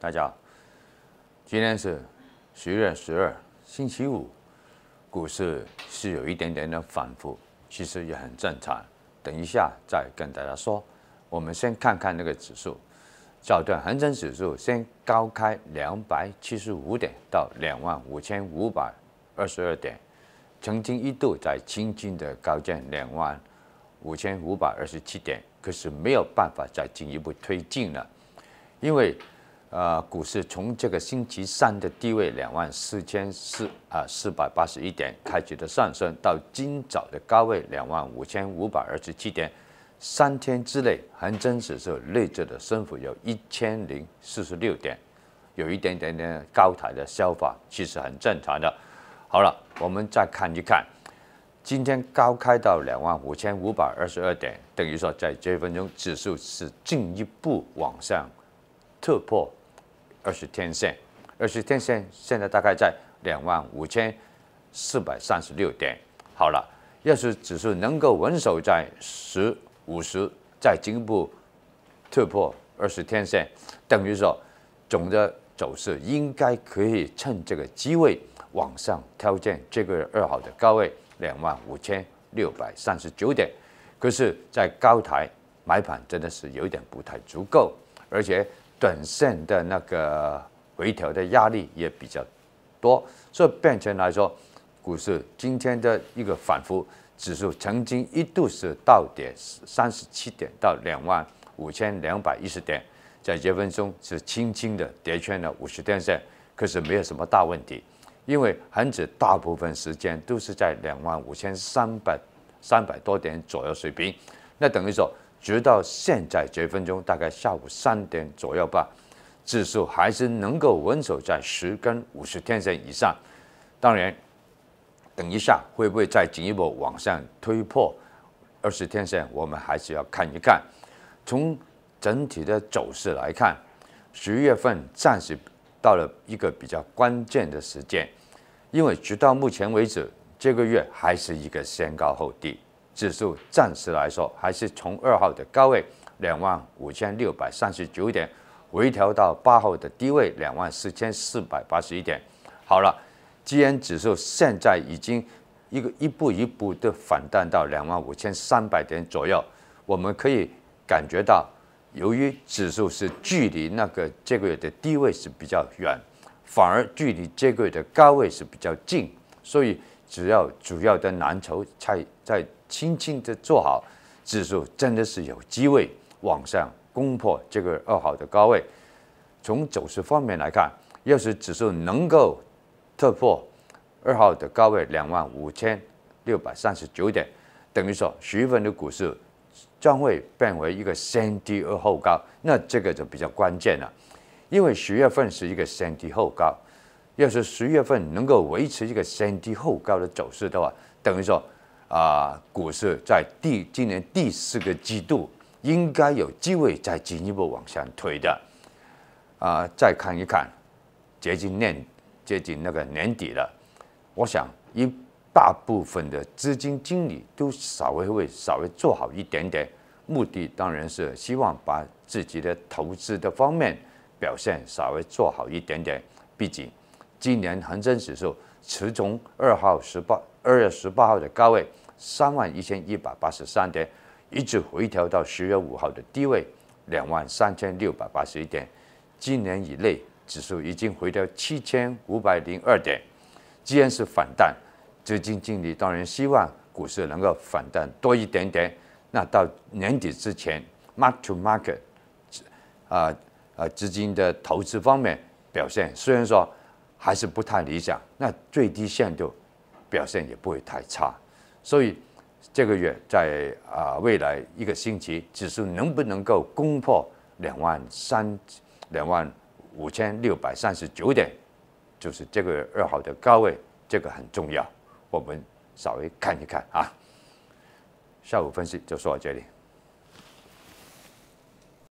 大家好，今天是十月十二，星期五，股市是有一点点的反复，其实也很正常。等一下再跟大家说，我们先看看那个指数，早段恒生指数先高开两百七十五点到两万五千五百二十二点，曾经一度在轻轻的高见两万五千五百二十七点，可是没有办法再进一步推进了，因为。呃，股市从这个星期三的低位两万四千四啊四百八十一点，开局的上升，到今早的高位两万五千五百二十七点，三天之内，恒生指数累至的升幅有一千零四十六点，有一点点点高台的消化，其实很正常的。好了，我们再看一看，今天高开到两万五千五百二十二点，等于说在这一分钟指数是进一步往上突破。二十天线，二十天线现在大概在两万五千四百三十六点。好了，要是指数能够稳守在十五十，在进一步突破二十天线，等于说总的走势应该可以趁这个机会往上挑战这个二号的高位两万五千六百三十九点。可是，在高台买盘真的是有点不太足够，而且。短线的那个回调的压力也比较多，所以变成来说，股市今天的一个反复，指数曾经一度是到跌三十七点到两万五千两百一十点，在一分钟是轻轻的跌穿了五十天线，可是没有什么大问题，因为恒指大部分时间都是在两万五千三百三百多点左右水平，那等于说。直到现在这分钟，大概下午三点左右吧，指数还是能够稳守在十根五十天线以上。当然，等一下会不会再进一步往上突破二十天线，我们还是要看一看。从整体的走势来看，十月份暂时到了一个比较关键的时间，因为直到目前为止，这个月还是一个先高后低。指数暂时来说，还是从二号的高位两万五千六百三十九点，回调到八号的低位两万四千四百八十一点。好了，既然指数现在已经一个一步一步的反弹到两万五千三百点左右，我们可以感觉到，由于指数是距离那个这个月的低位是比较远，反而距离这个月的高位是比较近，所以只要主要的蓝筹在在。轻轻的做好，指数真的是有机会往上攻破这个二号的高位。从走势方面来看，要是指数能够突破二号的高位两万五千六百三十九点，等于说十月份的股市将会变为一个先低而后高，那这个就比较关键了。因为十月份是一个先低后高，要是十月份能够维持一个先低后高的走势的话，等于说。啊，股市在第今年第四个季度应该有机会再进一步往下推的，啊，再看一看，接近年接近那个年底了，我想一大部分的资金经理都稍微会稍微做好一点点，目的当然是希望把自己的投资的方面表现稍微做好一点点，毕竟今年恒生指数。持从二号十八二月十八号的高位三万一千一百八十三点，一直回调到十月五号的低位两万三千六百八十一点。今年以内，指数已经回调七千五百零二点。既然是反弹，基金经理当然希望股市能够反弹多一点点。那到年底之前，mark to market 啊啊资金的投资方面表现，虽然说。还是不太理想，那最低限度表现也不会太差，所以这个月在啊未来一个星期，指数能不能够攻破两万三两万五千六百三十九点，就是这个月二号的高位，这个很重要，我们稍微看一看啊，下午分析就说到这里。